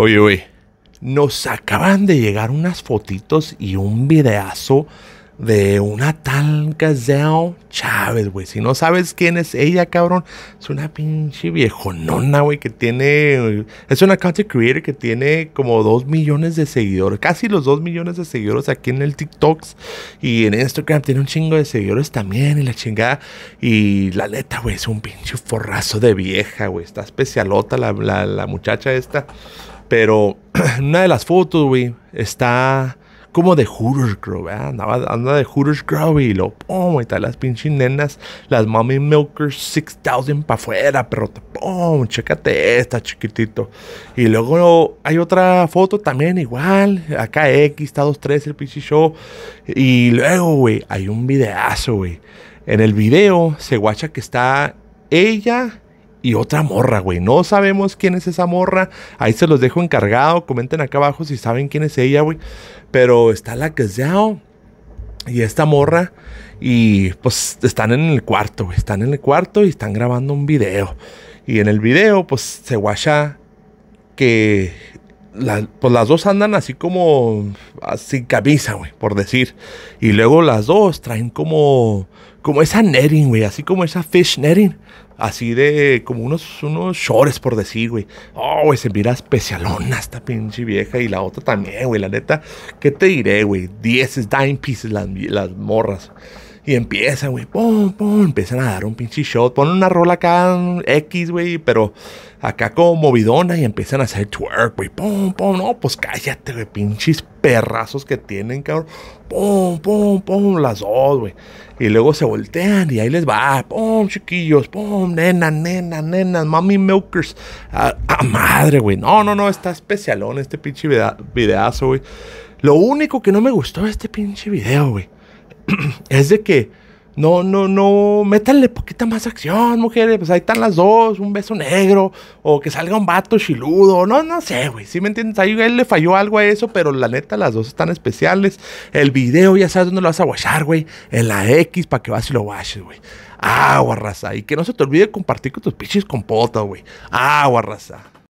Oye, oye, nos acaban de llegar unas fotitos y un videazo de una tal Gazelle Chávez, güey. Si no sabes quién es ella, cabrón, es una pinche viejonona, güey, que tiene. Es una content creator que tiene como dos millones de seguidores, casi los dos millones de seguidores aquí en el TikTok y en Instagram tiene un chingo de seguidores también y la chingada. Y la neta, güey, es un pinche forrazo de vieja, güey. Está especialota la, la muchacha esta. Pero una de las fotos, güey, está como de Hooters Girl, ¿verdad? Andaba, de Hooters Girl y lo pum, y tal, las pinches nenas, las Mommy Milkers 6000 para afuera, perrota. pum, chécate esta, chiquitito. Y luego hay otra foto también igual, acá X, está 2-3 el pinche show. Y luego, güey, hay un videazo, güey. En el video se guacha que está ella y otra morra, güey. No sabemos quién es esa morra. Ahí se los dejo encargado. Comenten acá abajo si saben quién es ella, güey. Pero está la que Gazelle y esta morra. Y pues están en el cuarto, güey. Están en el cuarto y están grabando un video. Y en el video, pues se guacha que pues las dos andan así como ah, sin camisa, güey, por decir. Y luego las dos traen como, como esa netting, güey, así como esa fish netting. Así de como unos, unos shorts, por decir, güey. Oh, güey, se mira especialona esta pinche vieja. Y la otra también, güey, la neta. ¿Qué te diré, güey? Dieces, dime pieces las, las morras. Y empiezan, güey, pum, pum, empiezan a dar un pinche shot. Ponen una rola acá, X, güey, pero acá como movidona y empiezan a hacer twerk, güey, pum, pum. No, pues cállate, güey, pinches perrazos que tienen, cabrón. Pum, pum, pum, las dos, güey. Y luego se voltean y ahí les va, pum, chiquillos, pum, nena nena nenas, mami milkers. A, madre, güey. No, no, no, está especialón este pinche videazo, güey. Lo único que no me gustó de este pinche video, güey es de que no, no, no, métanle poquita más acción, mujeres, pues ahí están las dos, un beso negro, o que salga un vato chiludo, no, no sé, güey, si me entiendes? Ahí él le falló algo a eso, pero la neta, las dos están especiales. El video, ya sabes dónde lo vas a guachar, güey, en la X, para que vas y lo guaches, güey. Agua, raza, y que no se te olvide compartir con tus con compotas, güey. Agua, raza.